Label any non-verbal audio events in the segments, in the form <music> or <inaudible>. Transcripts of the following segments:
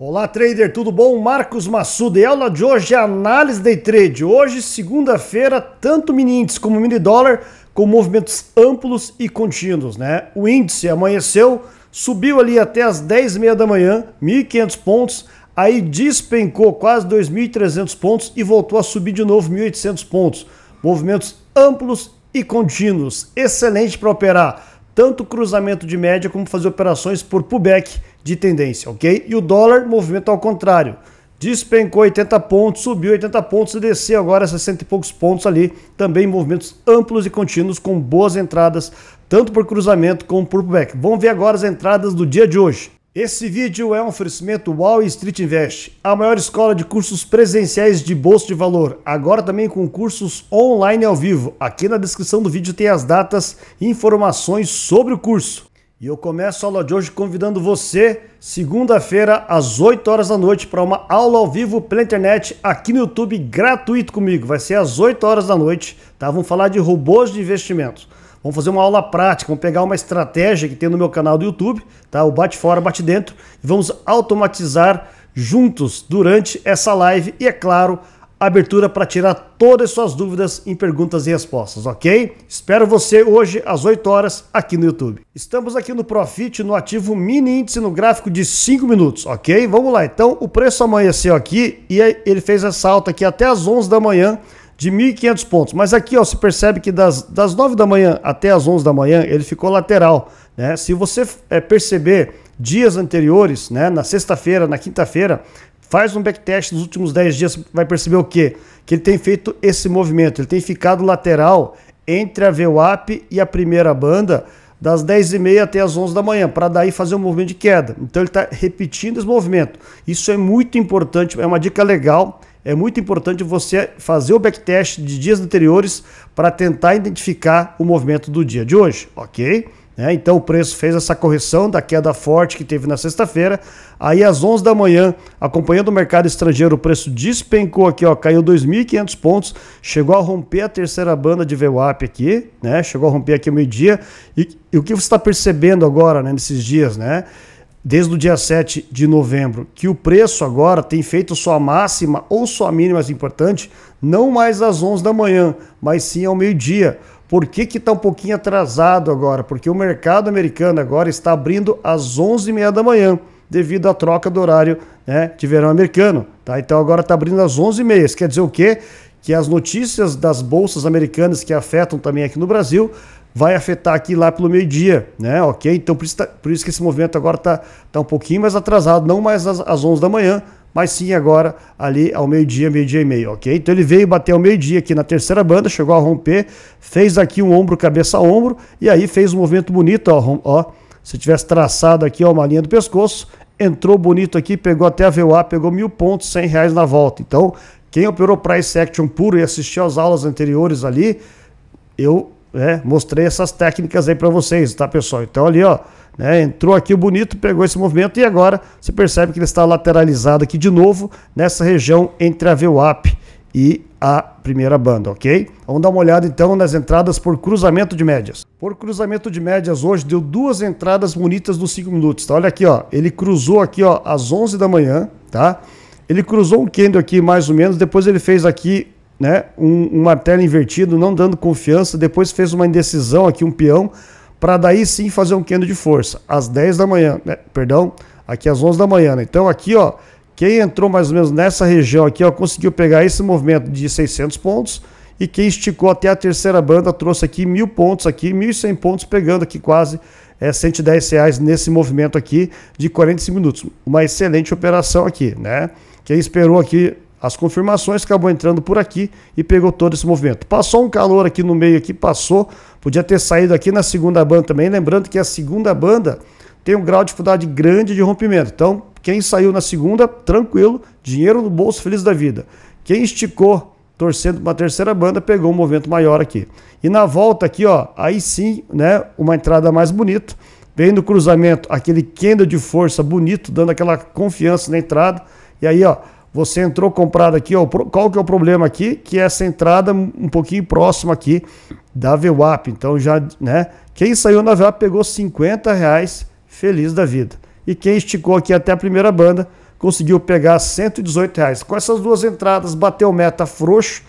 Olá, trader, tudo bom? Marcos Massuda e aula de hoje é análise day trade. Hoje, segunda-feira, tanto mini índice como mini dólar com movimentos amplos e contínuos, né? O índice amanheceu, subiu ali até as 10h30 da manhã, 1.500 pontos, aí despencou quase 2.300 pontos e voltou a subir de novo 1.800 pontos. Movimentos amplos e contínuos, excelente para operar tanto cruzamento de média como fazer operações por pullback de tendência, ok? E o dólar, movimento ao contrário. Despencou 80 pontos, subiu 80 pontos e desceu agora 60 e poucos pontos ali. Também movimentos amplos e contínuos com boas entradas, tanto por cruzamento como por pullback. Vamos ver agora as entradas do dia de hoje. Esse vídeo é um oferecimento Wall Street Invest, a maior escola de cursos presenciais de bolsa de valor, agora também com cursos online ao vivo. Aqui na descrição do vídeo tem as datas e informações sobre o curso. E eu começo a aula de hoje convidando você, segunda-feira, às 8 horas da noite, para uma aula ao vivo pela internet aqui no YouTube, gratuito comigo. Vai ser às 8 horas da noite, tá? Vamos falar de robôs de investimentos. Vamos fazer uma aula prática, vamos pegar uma estratégia que tem no meu canal do YouTube, tá? O bate fora, bate dentro, e vamos automatizar juntos durante essa live e, é claro, abertura para tirar todas as suas dúvidas em perguntas e respostas, ok? Espero você hoje às 8 horas aqui no YouTube. Estamos aqui no Profit no ativo mini índice no gráfico de 5 minutos, ok? Vamos lá, então o preço amanheceu aqui e ele fez essa alta aqui até as 11 da manhã de 1.500 pontos. Mas aqui ó, se percebe que das, das 9 da manhã até as 11 da manhã ele ficou lateral. Né? Se você é, perceber dias anteriores, né, na sexta-feira, na quinta-feira, Faz um backtest dos últimos 10 dias, vai perceber o quê? Que ele tem feito esse movimento, ele tem ficado lateral entre a VWAP e a primeira banda, das 10h30 até as 11 da manhã, para daí fazer um movimento de queda. Então ele está repetindo esse movimento. Isso é muito importante, é uma dica legal. É muito importante você fazer o backtest de dias anteriores para tentar identificar o movimento do dia de hoje, ok? Né? Então o preço fez essa correção da queda forte que teve na sexta-feira. Aí às 11 da manhã, acompanhando o mercado estrangeiro, o preço despencou aqui, ó, caiu 2.500 pontos, chegou a romper a terceira banda de VWAP aqui, né? Chegou a romper aqui o meio-dia. E, e, o que você está percebendo agora, né, nesses dias, né? desde o dia 7 de novembro, que o preço agora tem feito sua máxima ou sua mínima mais importante, não mais às 11 da manhã, mas sim ao meio-dia. Por que que está um pouquinho atrasado agora? Porque o mercado americano agora está abrindo às 11h30 da manhã, devido à troca do horário né, de verão americano. Tá? Então agora está abrindo às 11h30. Isso quer dizer o quê? Que as notícias das bolsas americanas que afetam também aqui no Brasil vai afetar aqui lá pelo meio-dia, né? Ok? Então por isso, tá, por isso, que esse movimento agora está tá um pouquinho mais atrasado, não mais às, às 11 da manhã, mas sim agora ali ao meio-dia, meio-dia e meio, ok? Então ele veio bater ao meio-dia aqui na terceira banda, chegou a romper, fez aqui um ombro, cabeça ombro, e aí fez um movimento bonito, ó, ó se tivesse traçado aqui ó, uma linha do pescoço, entrou bonito aqui, pegou até a VOA, pegou mil pontos, cem reais na volta. Então, quem operou Price Action puro e assistiu às aulas anteriores ali, eu é, mostrei essas técnicas aí para vocês, tá pessoal? Então ali ó, né? Entrou aqui o bonito, pegou esse movimento e agora você percebe que ele está lateralizado aqui de novo nessa região entre a VWAP e a primeira banda, ok? Vamos dar uma olhada então nas entradas por cruzamento de médias. Por cruzamento de médias hoje deu duas entradas bonitas nos 5 minutos, tá? Olha aqui, ó, ele cruzou aqui, ó, às 11 da manhã, tá? Ele cruzou um candle aqui mais ou menos, depois ele fez aqui, né, um, um martelo invertido, não dando confiança, depois fez uma indecisão aqui, um peão, para daí sim fazer um quendo de força, às 10 da manhã, né? perdão, aqui às 11 da manhã. Né? Então aqui, ó, quem entrou mais ou menos nessa região aqui, ó, conseguiu pegar esse movimento de 600 pontos e quem esticou até a terceira banda trouxe aqui mil pontos aqui, 1.100 pontos, pegando aqui quase é, 110 reais nesse movimento aqui de 45 minutos. Uma excelente operação aqui, né? Quem esperou aqui as confirmações, acabou entrando por aqui e pegou todo esse movimento. Passou um calor aqui no meio, aqui passou, podia ter saído aqui na segunda banda também, lembrando que a segunda banda tem um grau de dificuldade grande de rompimento, então quem saiu na segunda, tranquilo, dinheiro no bolso, feliz da vida. Quem esticou torcendo para uma terceira banda, pegou um movimento maior aqui. E na volta aqui, ó, aí sim, né, uma entrada mais bonita. Vem no cruzamento aquele candle de força bonito, dando aquela confiança na entrada. E aí, ó, você entrou comprado aqui, ó, qual que é o problema aqui? Que é essa entrada um pouquinho próxima aqui da VWAP. Então já, né? Quem saiu na VWAP pegou 50 reais, feliz da vida. E quem esticou aqui até a primeira banda conseguiu pegar 118 reais. Com essas duas entradas, bateu meta frouxo,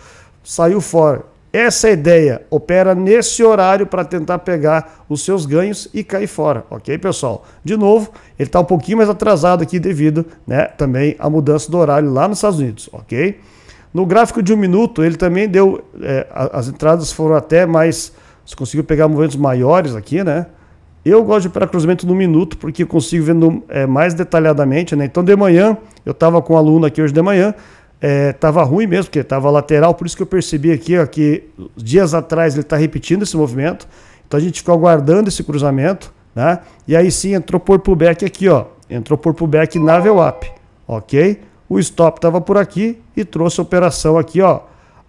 saiu fora. Essa ideia opera nesse horário para tentar pegar os seus ganhos e cair fora, ok, pessoal? De novo, ele está um pouquinho mais atrasado aqui devido né, também à mudança do horário lá nos Estados Unidos, ok? No gráfico de um minuto, ele também deu. É, as entradas foram até mais. Você conseguiu pegar movimentos maiores aqui, né? Eu gosto de operar cruzamento no minuto, porque eu consigo ver é, mais detalhadamente, né? Então, de manhã, eu estava com um aluno aqui hoje de manhã, é, tava ruim mesmo, porque tava lateral, por isso que eu percebi aqui ó, que dias atrás ele está repetindo esse movimento. Então a gente ficou aguardando esse cruzamento, né? E aí sim entrou por pullback aqui, ó. Entrou por pullback na VWAP, ok? O stop estava por aqui e trouxe a operação aqui, ó,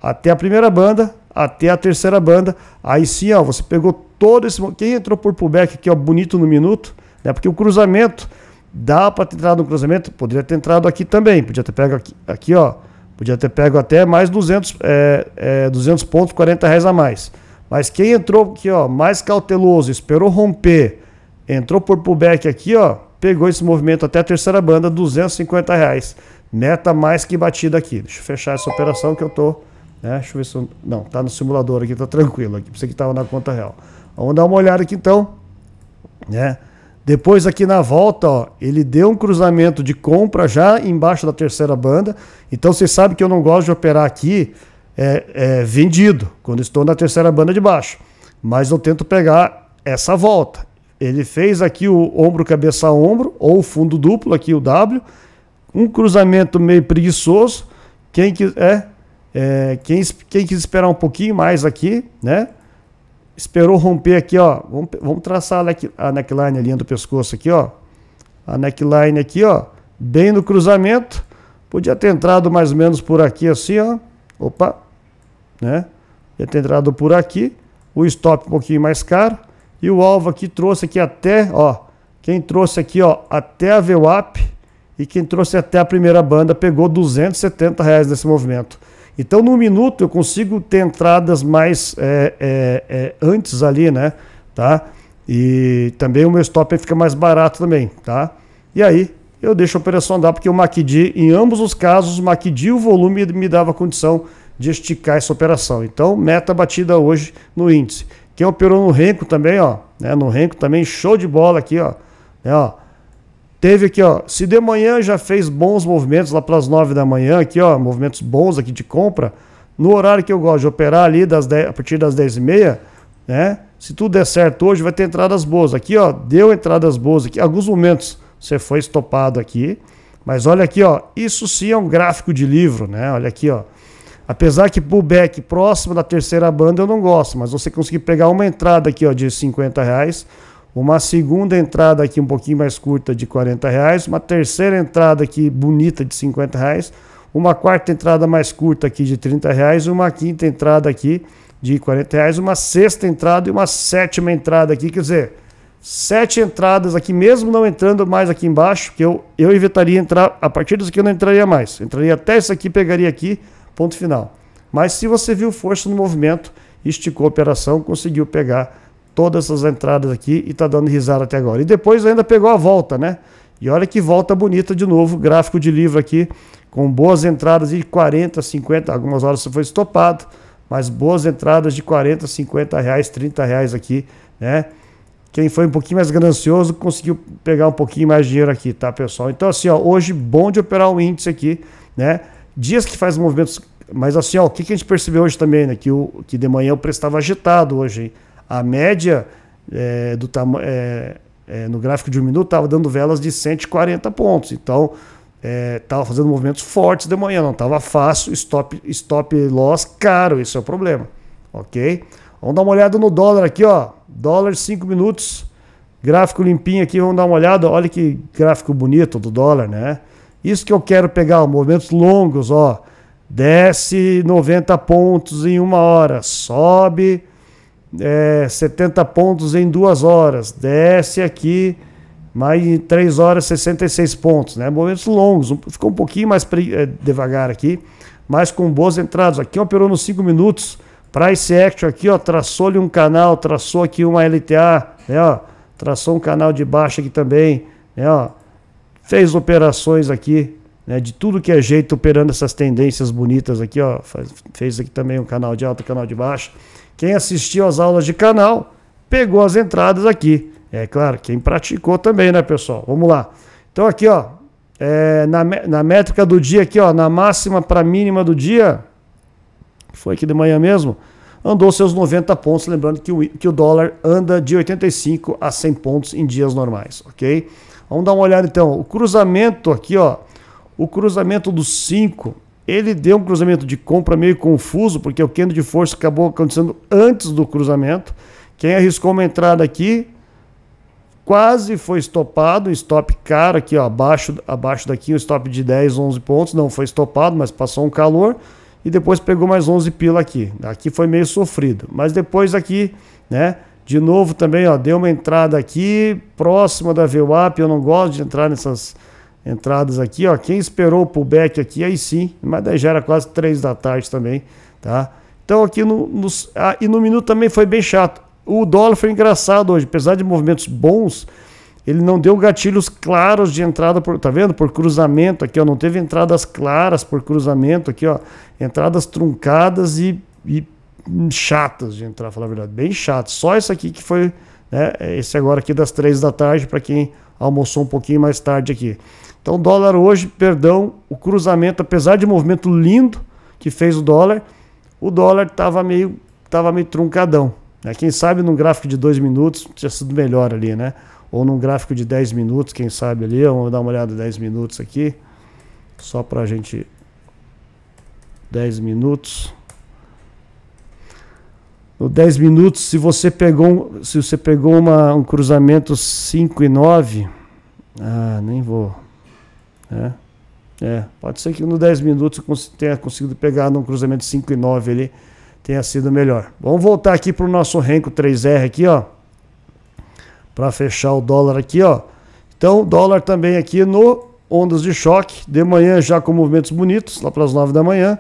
até a primeira banda, até a terceira banda. Aí sim, ó, você pegou todo esse... Quem entrou por pullback aqui, ó, bonito no minuto, né? Porque o cruzamento Dá para ter entrado no cruzamento? Poderia ter entrado aqui também. Podia ter pego aqui, aqui ó. Podia ter pego até mais 200, é, é, 200 pontos, 40 reais a mais. Mas quem entrou aqui, ó, mais cauteloso, esperou romper, entrou por pullback aqui, ó, pegou esse movimento até a terceira banda, 250 reais. Meta mais que batida aqui. Deixa eu fechar essa operação que eu tô... Né? Deixa eu ver se... Eu... Não, tá no simulador aqui, tá tranquilo. Aqui, pra você que tava na conta real. Vamos dar uma olhada aqui então, né? Depois aqui na volta, ó, ele deu um cruzamento de compra já embaixo da terceira banda. Então vocês sabem que eu não gosto de operar aqui é, é, vendido, quando estou na terceira banda de baixo. Mas eu tento pegar essa volta. Ele fez aqui o ombro cabeça a ombro, ou fundo duplo, aqui o W. Um cruzamento meio preguiçoso. Quem, que, é, é, quem, quem quis esperar um pouquinho mais aqui, né? Esperou romper aqui, ó. Vamos, vamos traçar a neckline, a linha do pescoço aqui, ó. A neckline aqui, ó. Bem no cruzamento. Podia ter entrado mais ou menos por aqui assim, ó. Opa, né? Podia ter entrado por aqui. O stop um pouquinho mais caro. E o alvo aqui trouxe aqui até, ó. Quem trouxe aqui, ó, até a VWAP e quem trouxe até a primeira banda pegou 270 reais nesse movimento. Então, no minuto, eu consigo ter entradas mais é, é, é, antes ali, né? Tá? E também o meu stop fica mais barato também, tá? E aí, eu deixo a operação andar, porque o MACD, em ambos os casos, o MACD e o volume me dava condição de esticar essa operação. Então, meta batida hoje no índice. Quem operou no Renko também, ó, né? No Renko também, show de bola aqui, ó. Né, ó Teve aqui, ó, se de manhã já fez bons movimentos lá pelas 9 da manhã, aqui, ó, movimentos bons aqui de compra, no horário que eu gosto de operar ali das 10, a partir das 10 e meia, né? Se tudo der certo hoje, vai ter entradas boas. Aqui, ó, deu entradas boas aqui. Alguns momentos você foi estopado aqui, mas olha aqui, ó, isso sim é um gráfico de livro, né? Olha aqui, ó. Apesar que pullback próximo da terceira banda eu não gosto, mas você conseguir pegar uma entrada aqui, ó, de 50 reais, uma segunda entrada aqui um pouquinho mais curta de 40 reais, uma terceira entrada aqui bonita de 50 reais, uma quarta entrada mais curta aqui de 30 reais, uma quinta entrada aqui de 40 reais, uma sexta entrada e uma sétima entrada aqui, quer dizer, sete entradas aqui, mesmo não entrando mais aqui embaixo, que eu, eu evitaria entrar, a partir disso aqui eu não entraria mais, entraria até isso aqui, pegaria aqui, ponto final. Mas se você viu força no movimento, esticou a operação, conseguiu pegar todas as entradas aqui e tá dando risada até agora. E depois ainda pegou a volta, né? E olha que volta bonita de novo, gráfico de livro aqui, com boas entradas de 40, 50, algumas horas foi estopado, mas boas entradas de 40, 50 reais, 30 reais aqui, né? Quem foi um pouquinho mais ganancioso conseguiu pegar um pouquinho mais dinheiro aqui, tá, pessoal? Então, assim, ó, hoje bom de operar um índice aqui, né? Dias que faz movimentos, mas assim, ó, o que, que a gente percebeu hoje também, né? Que, o, que de manhã o preço estava agitado hoje, hein? A média é, do é, é, no gráfico de um minuto estava dando velas de 140 pontos. Então, estava é, fazendo movimentos fortes de manhã, não estava fácil. Stop, stop loss caro, isso é o problema. Ok? Vamos dar uma olhada no dólar aqui, ó. Dólar 5 minutos. Gráfico limpinho aqui, vamos dar uma olhada. Olha que gráfico bonito do dólar, né? Isso que eu quero pegar, movimentos longos, ó. Desce 90 pontos em uma hora, sobe é, 70 pontos em duas horas, desce aqui mais em 3 horas 66 pontos, né? Momentos longos, ficou um pouquinho mais é, devagar aqui, mas com boas entradas. Aqui é operou nos 5 minutos. Price Action aqui, ó, traçou-lhe um canal, traçou aqui uma LTA, né, ó, traçou um canal de baixa aqui também, né, ó, fez operações aqui né, de tudo que é jeito operando essas tendências bonitas aqui, ó, faz, fez aqui também um canal de alta, canal de baixo Quem assistiu às aulas de canal pegou as entradas aqui. É claro, quem praticou também, né, pessoal? Vamos lá. Então aqui, ó, é, na, na métrica do dia aqui, ó, na máxima para mínima do dia, foi aqui de manhã mesmo, andou seus 90 pontos, lembrando que o, que o dólar anda de 85 a 100 pontos em dias normais, ok? Vamos dar uma olhada então, o cruzamento aqui, ó, o cruzamento do 5, ele deu um cruzamento de compra meio confuso, porque o quendo de força acabou acontecendo antes do cruzamento. Quem arriscou uma entrada aqui quase foi estopado, um stop caro aqui ó, abaixo, abaixo daqui, um stop de 10, 11 pontos, não foi estopado, mas passou um calor e depois pegou mais 11 pila aqui. Aqui foi meio sofrido, mas depois aqui, né, de novo também, ó, deu uma entrada aqui próxima da VWAP, eu não gosto de entrar nessas entradas aqui, ó. Quem esperou o pullback aqui, aí sim, mas daí já era quase 3 da tarde também, tá? Então aqui no, no ah, e no minuto também foi bem chato. O dólar foi engraçado hoje, apesar de movimentos bons, ele não deu gatilhos claros de entrada por, tá vendo? Por cruzamento aqui, ó, não teve entradas claras por cruzamento aqui, ó, entradas truncadas e, e chatas de entrar, falar a verdade, bem chato. Só isso aqui que foi, né, esse agora aqui das três da tarde para quem almoçou um pouquinho mais tarde aqui. Então, o dólar hoje, perdão, o cruzamento, apesar de movimento lindo que fez o dólar, o dólar estava meio, tava meio truncadão. Né? Quem sabe num gráfico de dois minutos tinha sido melhor ali, né? Ou num gráfico de 10 minutos, quem sabe ali. Vamos dar uma olhada 10 minutos aqui, só para a gente. 10 minutos. No 10 minutos, se você pegou, se você pegou uma, um cruzamento 5 e 9, ah, nem vou. É. é. Pode ser que no 10 minutos eu tenha conseguido pegar num cruzamento 5 e 9 ali, tenha sido melhor. Vamos voltar aqui para o nosso Renko 3R aqui, ó. Para fechar o dólar aqui, ó. Então, dólar também aqui no ondas de choque. De manhã já com movimentos bonitos, lá para as 9 da manhã.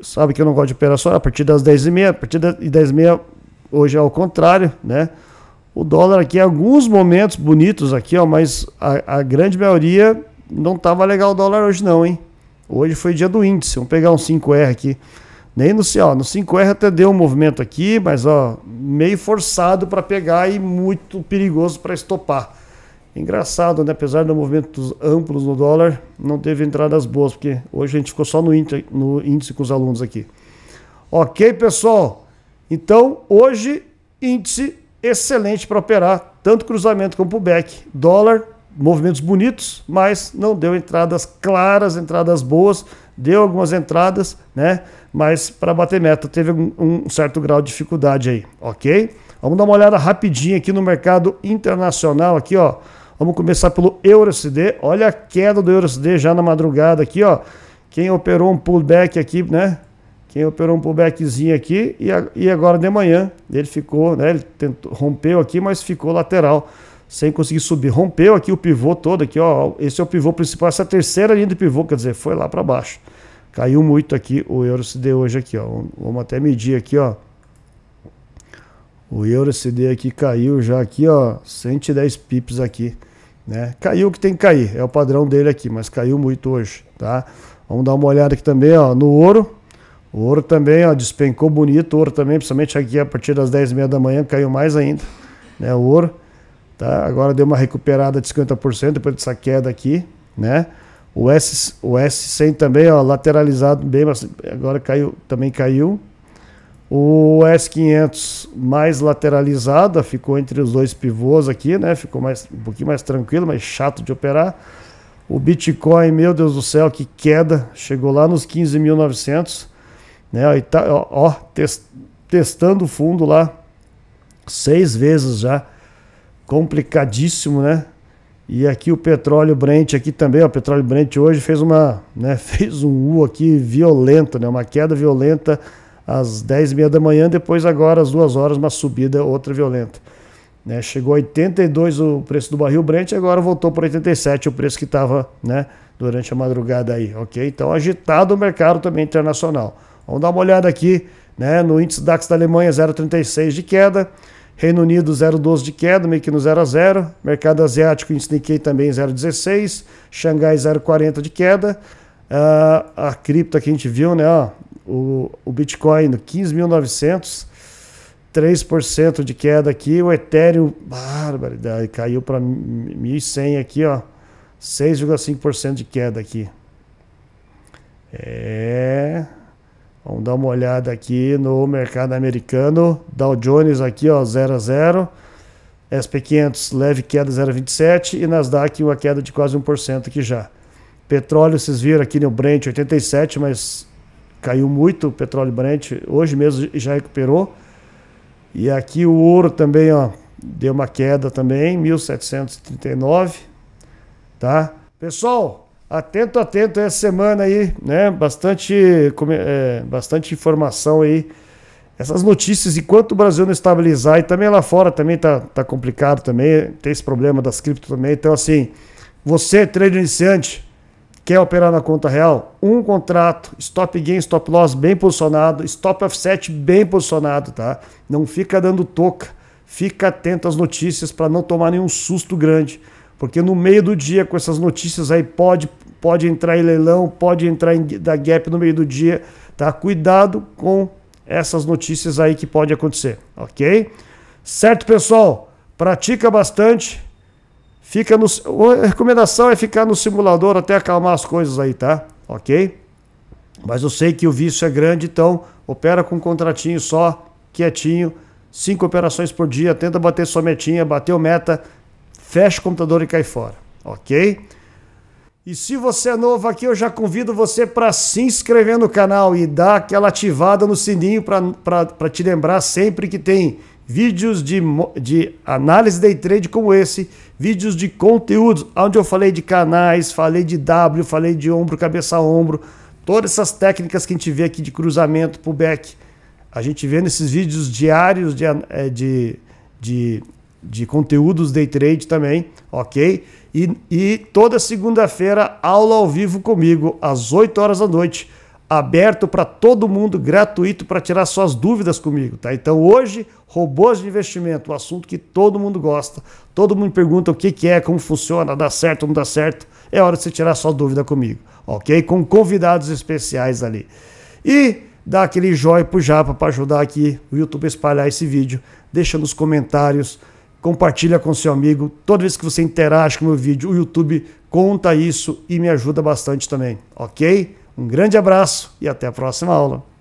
Sabe que eu não gosto de operação a partir das 10h30. A partir das 10h30 hoje é ao contrário, né? O dólar aqui, alguns momentos bonitos aqui, ó, mas a, a grande maioria não tava legal o dólar hoje não, hein? Hoje foi dia do índice. Vamos pegar um 5R aqui. Nem no, ó, no 5R até deu um movimento aqui, mas ó, meio forçado para pegar e muito perigoso para estopar. Engraçado, né? Apesar dos movimentos amplos no dólar, não teve entradas boas, porque hoje a gente ficou só no índice, no índice com os alunos aqui. Ok, pessoal? Então, hoje, índice excelente para operar, tanto cruzamento como pullback. Dólar movimentos bonitos, mas não deu entradas claras, entradas boas, deu algumas entradas, né? Mas para bater meta teve um, certo grau de dificuldade aí, ok? Vamos dar uma olhada rapidinho aqui no mercado internacional aqui, ó. Vamos começar pelo EuroCD. Olha a queda do EuroCD já na madrugada aqui, ó. Quem operou um pullback aqui, né? Quem operou um pullbackzinho aqui e, e agora de manhã ele ficou, né? Ele tentou, rompeu aqui, mas ficou lateral sem conseguir subir. Rompeu aqui o pivô todo aqui, ó. Esse é o pivô principal, essa terceira linha de pivô, quer dizer, foi lá para baixo. Caiu muito aqui o euro CD hoje aqui, ó. Vamos até medir aqui, ó. O euro CD aqui caiu já aqui, ó, 110 pips aqui, né? Caiu o que tem que cair, é o padrão dele aqui, mas caiu muito hoje, tá? Vamos dar uma olhada aqui também, ó, no ouro. O ouro também, ó, despencou bonito, o ouro também, principalmente aqui a partir das 10h30 da manhã, caiu mais ainda, né, o ouro. Tá? Agora deu uma recuperada de 50% depois dessa queda aqui, né? O, S, o S100 também, ó, lateralizado bem, mas agora caiu, também caiu. O S500 mais lateralizada, ficou entre os dois pivôs aqui, né? Ficou mais, um pouquinho mais tranquilo, mais chato de operar. O Bitcoin, meu Deus do céu, que queda, chegou lá nos 15.900, né? Tá, ó, ó test, testando o fundo lá seis vezes já complicadíssimo, né? E aqui o petróleo Brent aqui também, ó, o petróleo Brent hoje fez uma, né, <laughs> fez um U aqui violento, né? Uma queda violenta às 10h30 da manhã, depois agora às 2 horas uma subida outra violenta. Né? Chegou a 82 o preço do barril Brent, agora voltou para 87 o preço que estava, né, durante a madrugada aí, OK? Então agitado o mercado também internacional. Vamos dar uma olhada aqui, né, no índice DAX da Alemanha 0,36 de queda. Reino Unido 0,12 de queda, meio que no 0 a 0. Mercado asiático, índice Nikkei também 0,16. Xangai 0,40 de queda. Uh, a cripto que a gente viu, né? Ó, o, o Bitcoin 15.900, 3% de queda aqui. O Ethereum, barbaridade, caiu para 1.100 aqui, ó. 6,5% de queda aqui. É. Vamos dar uma olhada aqui no mercado americano. Dow Jones aqui, ó, 0 a 0. SP500 leve queda 0,27 e Nasdaq uma queda de quase 1% aqui já. Petróleo, vocês viram aqui no né, Brent 87, mas caiu muito o petróleo Brent, hoje mesmo já recuperou. E aqui o ouro também, ó, deu uma queda também, 1739, tá? Pessoal, Atento, atento essa semana aí, né? Bastante, é, bastante informação aí. Essas notícias, enquanto o Brasil não estabilizar, e também lá fora também tá, tá complicado também, tem esse problema das cripto também. Então, assim, você, trader iniciante, quer operar na conta real? Um contrato, stop gain, stop loss bem posicionado, stop offset bem posicionado, tá? Não fica dando toca. Fica atento às notícias para não tomar nenhum susto grande, porque no meio do dia com essas notícias aí pode pode entrar em leilão, pode entrar em, da gap no meio do dia, tá? Cuidado com essas notícias aí que pode acontecer, ok? Certo, pessoal? Pratica bastante. Fica no. A recomendação é ficar no simulador até acalmar as coisas aí, tá? Ok? Mas eu sei que o vício é grande, então opera com um contratinho só, quietinho, cinco operações por dia, tenta bater sua metinha, bateu meta, fecha o computador e cai fora, ok? E se você é novo aqui, eu já convido você para se inscrever no canal e dar aquela ativada no sininho para te lembrar sempre que tem vídeos de, de análise day trade como esse, vídeos de conteúdos, onde eu falei de canais, falei de W, falei de ombro, cabeça a ombro, todas essas técnicas que a gente vê aqui de cruzamento, pullback, a gente vê nesses vídeos diários de, eh, de, de de conteúdos day trade também, ok? E, e toda segunda-feira, aula ao vivo comigo, às 8 horas da noite, aberto para todo mundo, gratuito, para tirar suas dúvidas comigo, tá? Então hoje, robôs de investimento, um assunto que todo mundo gosta, todo mundo pergunta o que, que é, como funciona, dá certo, não dá certo, é hora de você tirar sua dúvida comigo, ok? Com convidados especiais ali. E dá aquele joinha pro Japa para ajudar aqui o YouTube a espalhar esse vídeo, deixa nos comentários, compartilha com seu amigo. Toda vez que você interage com o meu vídeo, o YouTube conta isso e me ajuda bastante também, ok? Um grande abraço e até a próxima aula.